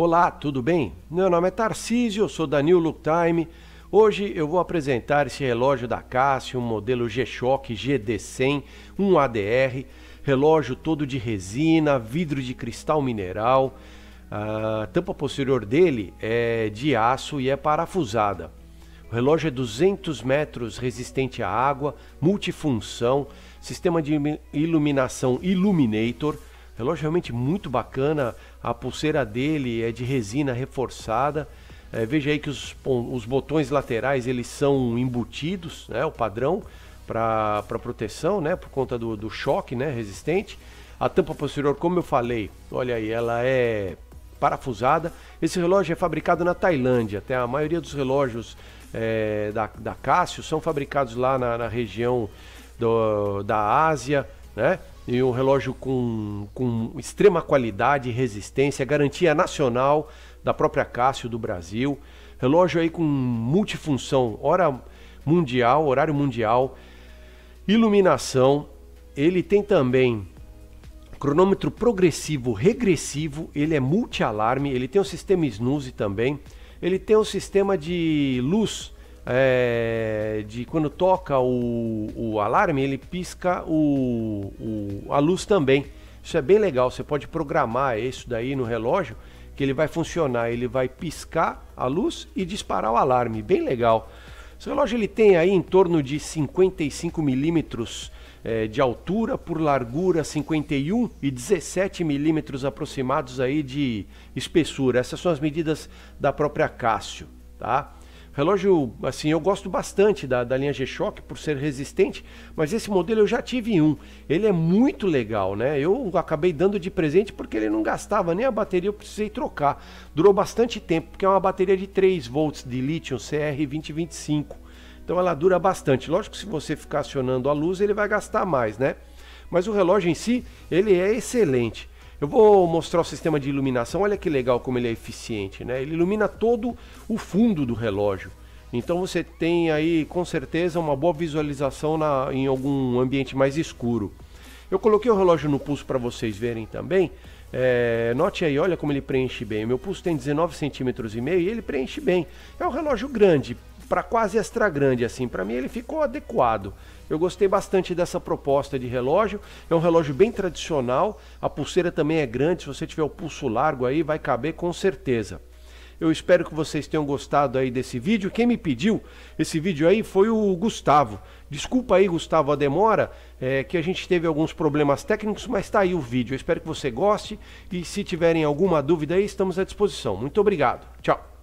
Olá, tudo bem? Meu nome é Tarcísio, sou da New Look Time. Hoje eu vou apresentar esse relógio da Casio, um modelo G-Shock GD100, um ADR, relógio todo de resina, vidro de cristal mineral. A tampa posterior dele é de aço e é parafusada. O relógio é 200 metros, resistente à água, multifunção, sistema de iluminação Illuminator, Relógio realmente muito bacana, a pulseira dele é de resina reforçada. É, veja aí que os, os botões laterais eles são embutidos, né, o padrão para proteção, né, por conta do, do choque, né, resistente. A tampa posterior, como eu falei, olha aí, ela é parafusada. Esse relógio é fabricado na Tailândia, até tá? a maioria dos relógios é, da, da Cássio são fabricados lá na, na região do, da Ásia, né? E um relógio com, com extrema qualidade e resistência, garantia nacional da própria Cássio do Brasil. Relógio aí com multifunção, hora mundial, horário mundial, iluminação. Ele tem também cronômetro progressivo, regressivo, ele é multi-alarme, ele tem o um sistema snooze também, ele tem um sistema de luz é, de quando toca o, o alarme, ele pisca o, o, a luz também. Isso é bem legal, você pode programar isso daí no relógio, que ele vai funcionar, ele vai piscar a luz e disparar o alarme, bem legal. Esse relógio ele tem aí em torno de 55 milímetros é, de altura por largura 51 e 17 milímetros aproximados aí de espessura. Essas são as medidas da própria Cássio, tá? Relógio, assim, eu gosto bastante da, da linha G-Shock por ser resistente, mas esse modelo eu já tive um. Ele é muito legal, né? Eu acabei dando de presente porque ele não gastava nem a bateria, eu precisei trocar. Durou bastante tempo, porque é uma bateria de 3 volts de lítio CR2025. Então ela dura bastante. Lógico que se você ficar acionando a luz, ele vai gastar mais, né? Mas o relógio em si, ele é excelente. Eu vou mostrar o sistema de iluminação. Olha que legal como ele é eficiente, né? Ele ilumina todo o fundo do relógio. Então você tem aí com certeza uma boa visualização na, em algum ambiente mais escuro. Eu coloquei o relógio no pulso para vocês verem também. É, note aí, olha como ele preenche bem. Meu pulso tem 19 centímetros e meio e ele preenche bem. É um relógio grande, para quase extra grande assim. Para mim ele ficou adequado. Eu gostei bastante dessa proposta de relógio. É um relógio bem tradicional. A pulseira também é grande. Se você tiver o pulso largo aí, vai caber com certeza. Eu espero que vocês tenham gostado aí desse vídeo. Quem me pediu esse vídeo aí foi o Gustavo. Desculpa aí, Gustavo, a demora, é, que a gente teve alguns problemas técnicos, mas tá aí o vídeo. Eu espero que você goste e se tiverem alguma dúvida aí, estamos à disposição. Muito obrigado. Tchau.